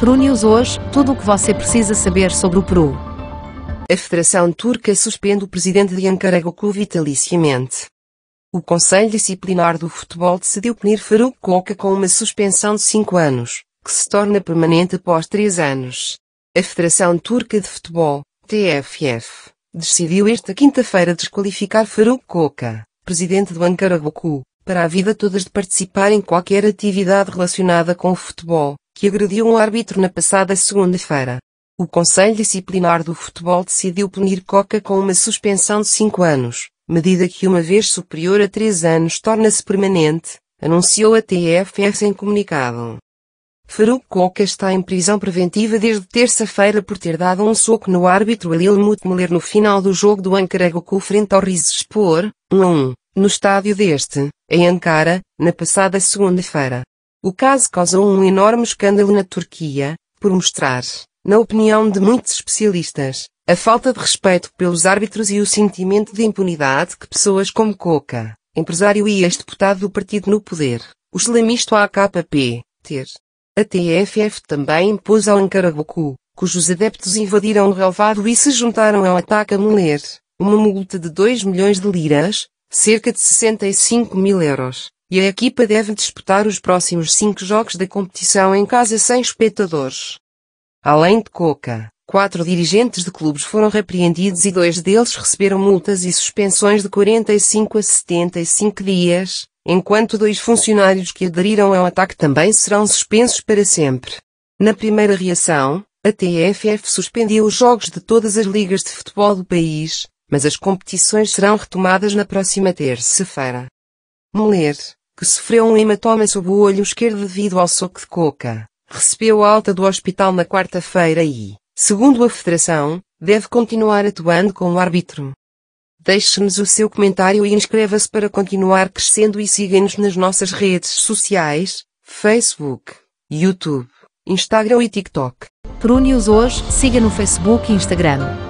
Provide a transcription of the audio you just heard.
Peru News hoje, tudo o que você precisa saber sobre o Peru. A Federação Turca suspende o presidente de Ankara Goku vitaliciamente. O Conselho Disciplinar do Futebol decidiu punir Faruk Koca com uma suspensão de 5 anos, que se torna permanente após 3 anos. A Federação Turca de Futebol, TFF, decidiu esta quinta-feira desqualificar Faruk Koca, presidente do Ankara Goku, para a vida todas de participar em qualquer atividade relacionada com o futebol, que agrediu um árbitro na passada segunda-feira. O Conselho Disciplinar do Futebol decidiu punir Coca com uma suspensão de 5 anos, medida que, uma vez superior a 3 anos, torna-se permanente, anunciou a TFS em comunicado. Farouk Coca está em prisão preventiva desde terça-feira por ter dado um soco no árbitro Alil Mutmeler no final do jogo do Ankara Goku frente ao Rizespor, 1 a 1, no estádio deste, em Ankara, na passada segunda-feira. O caso causou um enorme escândalo na Turquia, por mostrar, na opinião de muitos especialistas, a falta de respeito pelos árbitros e o sentimento de impunidade que pessoas como Coca, empresário e ex-deputado do partido no poder, o islamista AKP, ter. A TFF também impôs ao Ankarabaku, cujos adeptos invadiram o relvado e se juntaram ao ataque a mulher, uma multa de 2 milhões de liras, cerca de 65 mil euros, e a equipa deve disputar os próximos cinco jogos da competição em casa sem espectadores. Além de Coca, quatro dirigentes de clubes foram repreendidos e dois deles receberam multas e suspensões de 45 a 75 dias, enquanto dois funcionários que aderiram ao ataque também serão suspensos para sempre. Na primeira reação, a TFF suspendeu os jogos de todas as ligas de futebol do país, mas as competições serão retomadas na próxima terça-feira. Mulher, que sofreu um hematoma sob o olho esquerdo devido ao soco de coca. Recebeu alta do hospital na quarta-feira e, segundo a Federação, deve continuar atuando como árbitro. Deixe-nos o seu comentário e inscreva-se para continuar crescendo e siga-nos nas nossas redes sociais, Facebook, YouTube, Instagram e TikTok. Prune-os hoje, siga no Facebook e Instagram.